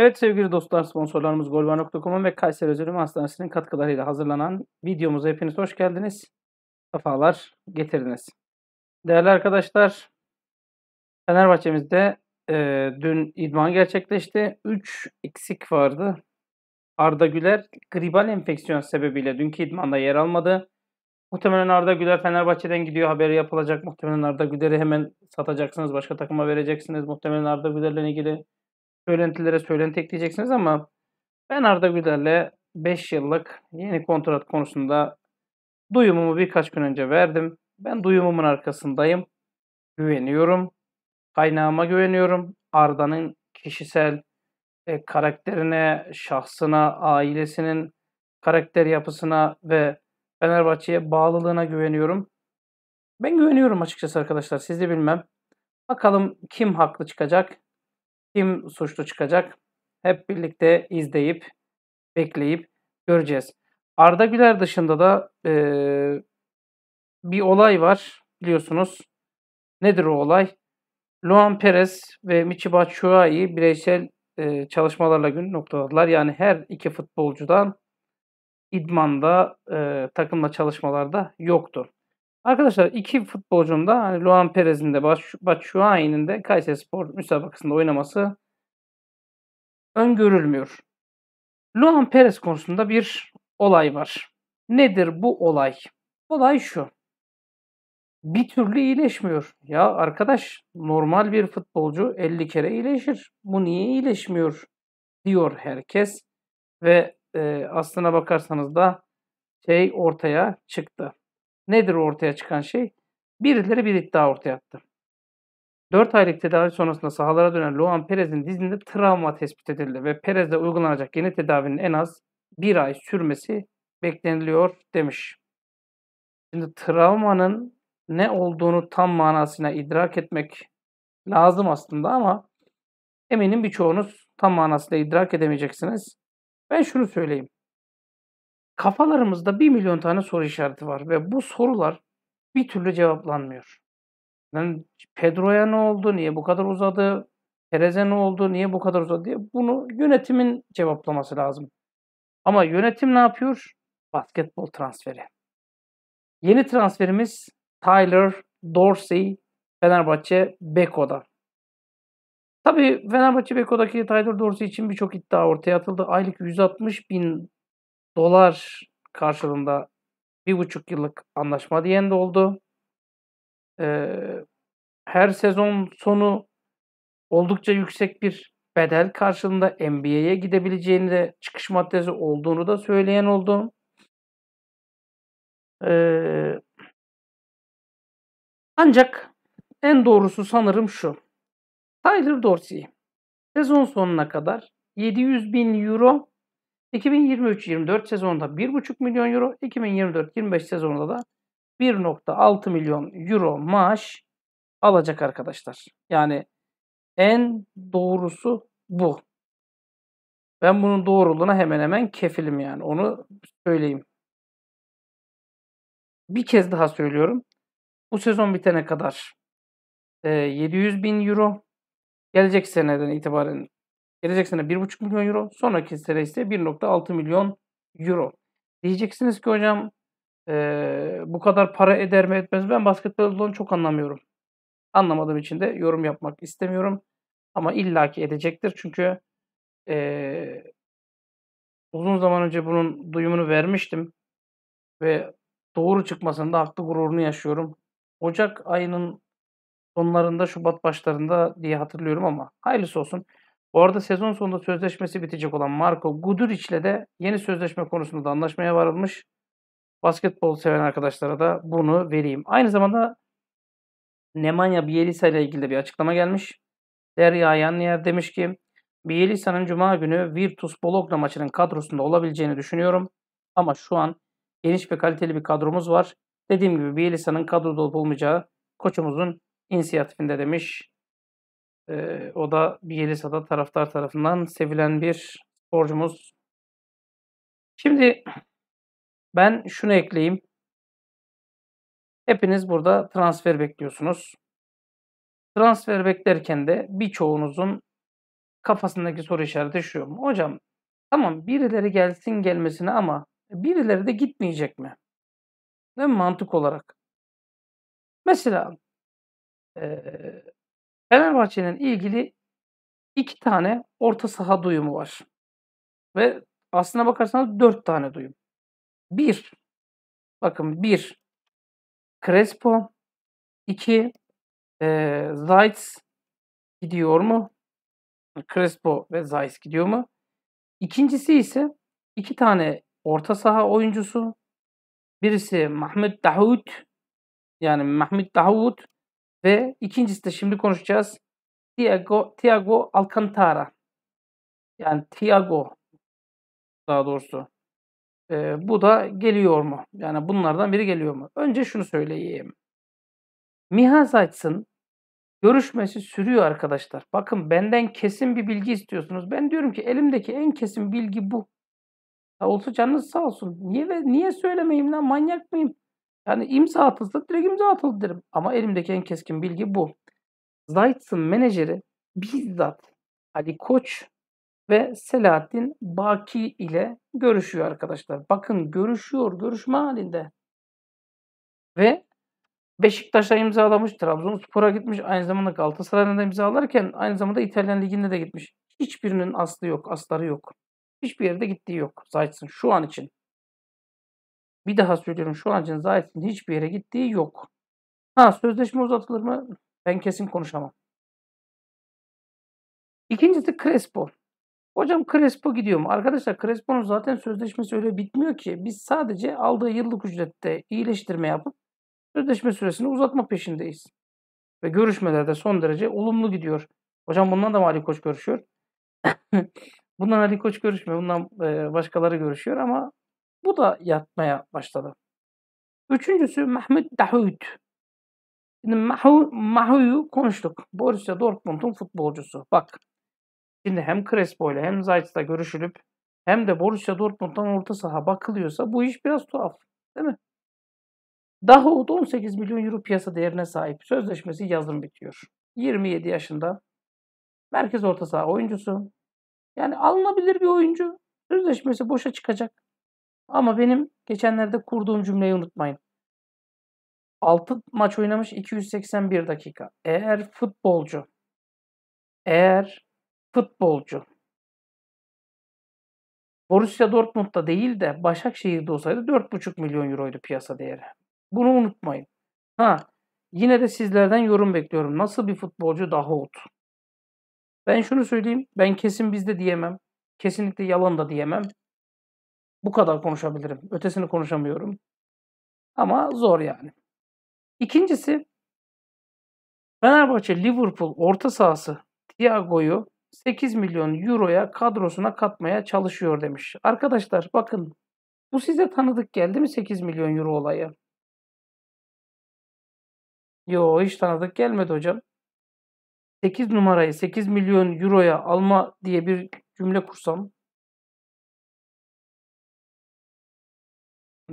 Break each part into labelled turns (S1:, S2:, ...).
S1: Evet sevgili dostlar sponsorlarımız golvar.com'un ve Kayseri Özel Hastanesi'nin katkılarıyla hazırlanan videomuza hepiniz hoş geldiniz. Sefalar getirdiniz. Değerli arkadaşlar Fenerbahçe'mizde e, dün idman gerçekleşti. 3 eksik vardı. Arda Güler gribal enfeksiyon sebebiyle dünkü idmanda yer almadı. Muhtemelen Arda Güler Fenerbahçe'den gidiyor haberi yapılacak. Muhtemelen Arda Güler'i hemen satacaksınız. Başka takıma vereceksiniz. Muhtemelen Arda Güler'le ilgili söylentilere söylenti ekleyeceksiniz ama ben Arda Güler'le 5 yıllık yeni kontrat konusunda duyumumu birkaç gün önce verdim. Ben duyumumun arkasındayım. Güveniyorum. Kaynağıma güveniyorum. Arda'nın kişisel e, karakterine, şahsına, ailesinin karakter yapısına ve Fenerbahçe'ye bağlılığına güveniyorum. Ben güveniyorum açıkçası arkadaşlar. Siz de bilmem. Bakalım kim haklı çıkacak kim suçlu çıkacak? Hep birlikte izleyip, bekleyip göreceğiz. Arda Güler dışında da e, bir olay var biliyorsunuz. Nedir o olay? Luan Perez ve Michi Batshuayi bireysel e, çalışmalarla gün noktaladılar. Yani her iki futbolcudan idmanda, e, takımla çalışmalarda yoktur. Arkadaşlar iki futbolcunun da hani Luan Perez'in de Batshuayi'nin de Kayseri Spor müsabakasında oynaması öngörülmüyor. Luan Perez konusunda bir olay var. Nedir bu olay? Olay şu. Bir türlü iyileşmiyor. Ya arkadaş normal bir futbolcu 50 kere iyileşir. Bu niye iyileşmiyor diyor herkes. Ve e, aslına bakarsanız da şey ortaya çıktı. Nedir ortaya çıkan şey? Birileri bir iddia ortaya attı. 4 aylık tedavi sonrasında sahalara dönen Luan Perez'in dizinde travma tespit edildi ve Perez'e uygulanacak yeni tedavinin en az 1 ay sürmesi bekleniliyor demiş. Şimdi travmanın ne olduğunu tam manasına idrak etmek lazım aslında ama eminim birçoğunuz tam manasıyla idrak edemeyeceksiniz. Ben şunu söyleyeyim. Kafalarımızda bir milyon tane soru işareti var ve bu sorular bir türlü cevaplanmıyor. Yani Pedro'ya ne oldu, niye bu kadar uzadı, Tereze ne oldu, niye bu kadar uzadı diye bunu yönetimin cevaplaması lazım. Ama yönetim ne yapıyor? Basketbol transferi. Yeni transferimiz Tyler Dorsey Fenerbahçe Beko'da. Tabii Fenerbahçe Beko'daki Tyler Dorsey için birçok iddia ortaya atıldı. Aylık 160 bin dolar karşılığında bir buçuk yıllık anlaşma diyen de oldu. her sezon sonu oldukça yüksek bir bedel karşılığında NBA'ye gidebileceğini de çıkış maddesi olduğunu da söyleyen oldu. ancak en doğrusu sanırım şu. Tyler Dorsey sezon sonuna kadar 700 bin euro 2023-24 sezonunda 1,5 milyon euro, 2024-25 sezonunda da 1.6 milyon euro maaş alacak arkadaşlar. Yani en doğrusu bu. Ben bunun doğruluğuna hemen hemen kefilim yani onu söyleyeyim. Bir kez daha söylüyorum. Bu sezon bitene kadar 700 bin euro. Gelecek seneden itibaren Gelecek sene 1,5 milyon euro. Sonraki sene ise 1,6 milyon euro. Diyeceksiniz ki hocam ee, bu kadar para eder mi etmez mi? Ben basketboldan çok anlamıyorum. Anlamadığım için de yorum yapmak istemiyorum. Ama illaki edecektir. Çünkü ee, uzun zaman önce bunun duyumunu vermiştim. Ve doğru çıkmasında haklı gururunu yaşıyorum. Ocak ayının sonlarında Şubat başlarında diye hatırlıyorum ama hayırlısı olsun. Bu arada sezon sonunda sözleşmesi bitecek olan Marco Guduric ile de yeni sözleşme konusunda da anlaşmaya varılmış. Basketbol seven arkadaşlara da bunu vereyim. Aynı zamanda Nemanja Bielisa ile ilgili de bir açıklama gelmiş. Derya Yanliyer demiş ki Bielisa'nın cuma günü Virtus Bologna maçının kadrosunda olabileceğini düşünüyorum. Ama şu an geniş ve kaliteli bir kadromuz var. Dediğim gibi Bielisa'nın kadroda olup olmayacağı koçumuzun inisiyatifinde demiş e, o da Bielisa'da taraftar tarafından sevilen bir sporcumuz. Şimdi ben şunu ekleyeyim. Hepiniz burada transfer bekliyorsunuz. Transfer beklerken de birçoğunuzun kafasındaki soru işareti şu. Hocam tamam birileri gelsin gelmesine ama birileri de gitmeyecek mi? Değil mi? Mantık olarak. Mesela e, Fenerbahçe'nin ilgili iki tane orta saha duyumu var. Ve aslına bakarsanız dört tane duyum. Bir, bakın bir, Crespo, iki, e, Zayt's gidiyor mu? Crespo ve Zayt's gidiyor mu? İkincisi ise iki tane orta saha oyuncusu. Birisi Mahmut Davut, yani Mahmut Davut ve ikincisi de şimdi konuşacağız. Thiago, Thiago Alcantara. Yani Thiago daha doğrusu. Ee, bu da geliyor mu? Yani bunlardan biri geliyor mu? Önce şunu söyleyeyim. Mihazayts'ın görüşmesi sürüyor arkadaşlar. Bakın benden kesin bir bilgi istiyorsunuz. Ben diyorum ki elimdeki en kesin bilgi bu. Ya olsa canınız sağ olsun. Niye niye söylemeyeyim lan manyak mıyım? Yani imza atıldı direkt imza atıldı derim. Ama elimdeki en keskin bilgi bu. Zayt'sın menajeri bizzat Ali Koç ve Selahattin Baki ile görüşüyor arkadaşlar. Bakın görüşüyor, görüşme halinde. Ve Beşiktaş'a imzalamış, Trabzonspor'a gitmiş, aynı zamanda Galatasaray'da imzalarken aynı zamanda İtalyan Ligi'nde de gitmiş. Hiçbirinin aslı yok, asları yok. Hiçbir yerde gittiği yok Zayt'sın şu an için. Bir daha söylüyorum şu an için Zayt'in hiçbir yere gittiği yok. Ha sözleşme uzatılır mı? Ben kesin konuşamam. İkincisi Crespo. Hocam Crespo gidiyor mu? Arkadaşlar Crespo'nun zaten sözleşmesi öyle bitmiyor ki. Biz sadece aldığı yıllık ücrette iyileştirme yapıp sözleşme süresini uzatma peşindeyiz. Ve görüşmelerde son derece olumlu gidiyor. Hocam bundan da mı Ali Koç görüşüyor? bundan Ali Koç görüşmüyor. Bundan başkaları görüşüyor ama bu da yatmaya başladı. Üçüncüsü Mehmet Dahut. Şimdi Mahu, Mahu'yu konuştuk. Borussia Dortmund'un futbolcusu. Bak şimdi hem Crespo ile hem Zayt'la görüşülüp hem de Borussia Dortmund'dan orta saha bakılıyorsa bu iş biraz tuhaf. Değil mi? Dahoud 18 milyon euro piyasa değerine sahip. Sözleşmesi yazın bitiyor. 27 yaşında. Merkez orta saha oyuncusu. Yani alınabilir bir oyuncu. Sözleşmesi boşa çıkacak. Ama benim geçenlerde kurduğum cümleyi unutmayın. 6 maç oynamış 281 dakika. Eğer futbolcu eğer futbolcu Borussia Dortmund'da değil de Başakşehir'de olsaydı 4,5 milyon euroydu piyasa değeri. Bunu unutmayın. Ha, yine de sizlerden yorum bekliyorum. Nasıl bir futbolcu Dahoud? Ben şunu söyleyeyim. Ben kesin bizde diyemem. Kesinlikle yalan da diyemem. Bu kadar konuşabilirim. Ötesini konuşamıyorum. Ama zor yani. İkincisi Fenerbahçe Liverpool orta sahası Thiago'yu 8 milyon euroya kadrosuna katmaya çalışıyor demiş. Arkadaşlar bakın bu size tanıdık geldi mi 8 milyon euro olayı? Yo hiç tanıdık gelmedi hocam. 8 numarayı 8 milyon euroya alma diye bir cümle kursam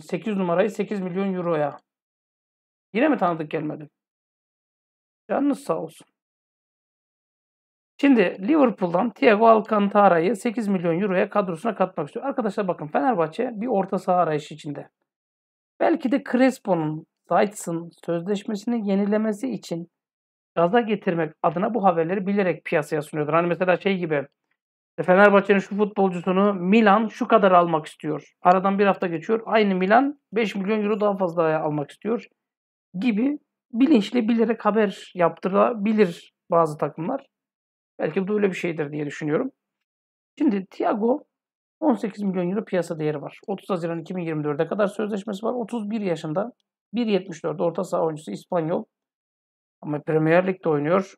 S1: 8 numarayı 8 milyon euroya. Yine mi tanıdık gelmedi? Canınız sağ olsun. Şimdi Liverpool'dan Thiago Alcantara'yı 8 milyon euroya kadrosuna katmak istiyor. Arkadaşlar bakın Fenerbahçe bir orta saha arayışı içinde. Belki de Crespo'nun, Zayt'sın sözleşmesini yenilemesi için gaza getirmek adına bu haberleri bilerek piyasaya sunuyordur. Hani mesela şey gibi e, Fenerbahçe'nin şu futbolcusunu Milan şu kadar almak istiyor. Aradan bir hafta geçiyor. Aynı Milan 5 milyon euro daha fazla almak istiyor gibi bilinçli bilerek haber yaptırabilir bazı takımlar. Belki bu da öyle bir şeydir diye düşünüyorum. Şimdi Thiago 18 milyon euro piyasa değeri var. 30 Haziran 2024'e kadar sözleşmesi var. 31 yaşında 1.74 orta saha oyuncusu İspanyol. Ama Premier Lig'de oynuyor.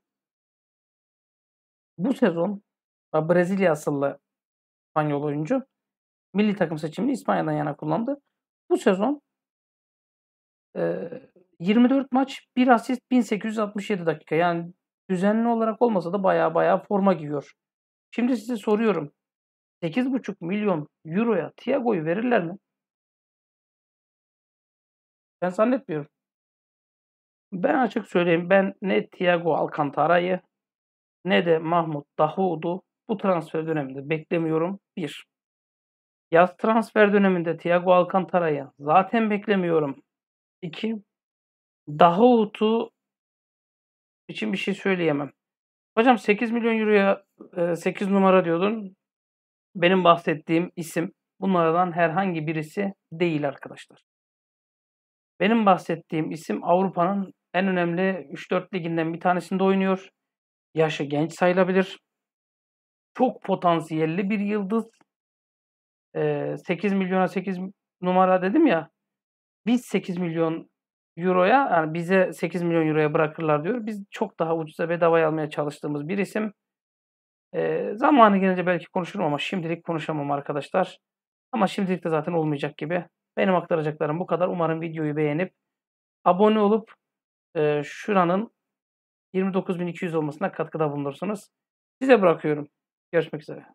S1: Bu sezon Brezilya asıllı İspanyol oyuncu milli takım seçimini İspanya'dan yana kullandı. Bu sezon e, 24 maç 1 asist 1867 dakika. Yani düzenli olarak olmasa da baya baya forma giyiyor. Şimdi size soruyorum. 8,5 milyon euroya Thiago'yu verirler mi? Ben zannetmiyorum. Ben açık söyleyeyim ben ne Thiago Alcantara'yı ne de Mahmut Dahoud'u bu transfer döneminde beklemiyorum. 1. Yaz transfer döneminde Thiago Alcantara'yı zaten beklemiyorum. 2. utu için bir şey söyleyemem. Hocam 8 milyon euroya 8 e, numara diyordun. Benim bahsettiğim isim bunlardan herhangi birisi değil arkadaşlar. Benim bahsettiğim isim Avrupa'nın en önemli 3-4 liginden bir tanesinde oynuyor. Yaşı genç sayılabilir çok potansiyelli bir yıldız. E, 8 milyona 8 numara dedim ya. Biz 8 milyon euroya yani bize 8 milyon euroya bırakırlar diyor. Biz çok daha ucuza bedavaya almaya çalıştığımız bir isim. E, zamanı gelince belki konuşurum ama şimdilik konuşamam arkadaşlar. Ama şimdilik de zaten olmayacak gibi. Benim aktaracaklarım bu kadar. Umarım videoyu beğenip abone olup e, şuranın 29.200 olmasına katkıda bulunursunuz. Size bırakıyorum. Görüşmek üzere.